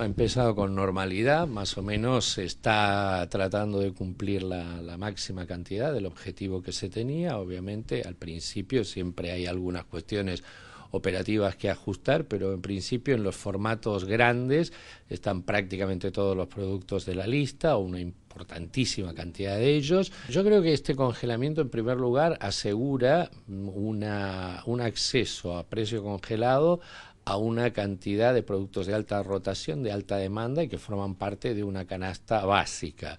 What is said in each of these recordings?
ha empezado con normalidad, más o menos está tratando de cumplir la, máxima cantidad del objetivo que se tenía. Obviamente, al principio siempre hay algunas cuestiones operativas que ajustar, pero en principio en los formatos grandes están prácticamente todos los productos de la lista o una importantísima cantidad de ellos. Yo creo que este congelamiento, en primer lugar, asegura una, un acceso a precio congelado a una cantidad de productos de alta rotación, de alta demanda y que forman parte de una canasta básica.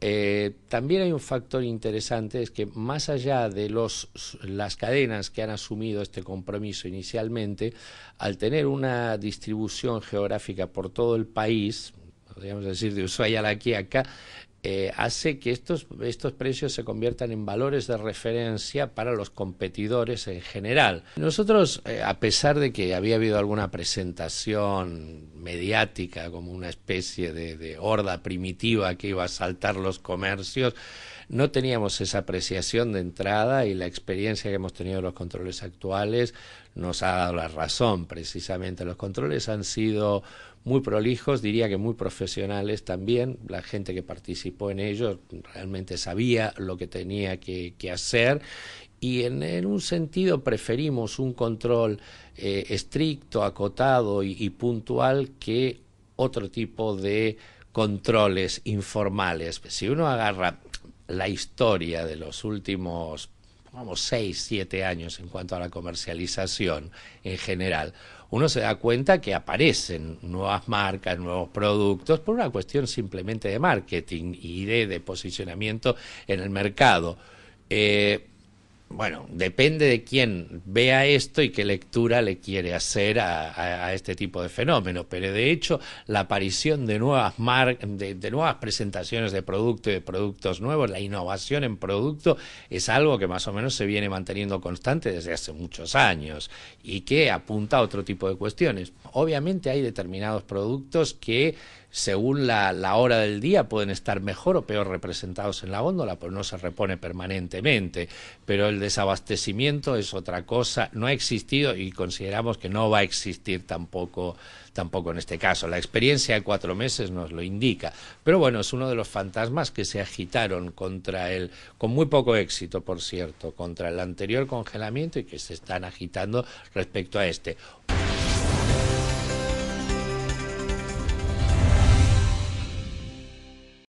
Eh, también hay un factor interesante, es que más allá de los, las cadenas que han asumido este compromiso inicialmente, al tener una distribución geográfica por todo el país, podríamos decir de Ushuaia aquí acá, eh, hace que estos, estos precios se conviertan en valores de referencia para los competidores en general. Nosotros, eh, a pesar de que había habido alguna presentación mediática, como una especie de, horda primitiva que iba a saltar los comercios, no teníamos esa apreciación de entrada y la experiencia que hemos tenido de los controles actuales nos ha dado la razón precisamente. Los controles han sido muy prolijos, diría que muy profesionales también. La gente que participó en ellos realmente sabía lo que tenía que, que hacer y en, un sentido preferimos un control eh, estricto, acotado y, puntual que otro tipo de controles informales. Si uno agarra la historia de los últimos, vamos, seis, siete años en cuanto a la comercialización en general, uno se da cuenta que aparecen nuevas marcas, nuevos productos, por una cuestión simplemente de marketing y de, posicionamiento en el mercado. Eh, bueno, depende de quién vea esto y qué lectura le quiere hacer a, este tipo de fenómenos. Pero de hecho, la aparición de nuevas, de, nuevas presentaciones de producto y de productos nuevos, la innovación en producto, es algo que más o menos se viene manteniendo constante desde hace muchos años y que apunta a otro tipo de cuestiones. Obviamente hay determinados productos que según la, hora del día pueden estar mejor o peor representados en la góndola, pues no se repone permanentemente. Pero el desabastecimiento es otra cosa, no ha existido y consideramos que no va a existir tampoco, tampoco en este caso. La experiencia de cuatro meses nos lo indica. Pero bueno, es uno de los fantasmas que se agitaron contra el, con muy poco éxito, por cierto, contra el anterior congelamiento y que se están agitando respecto a este.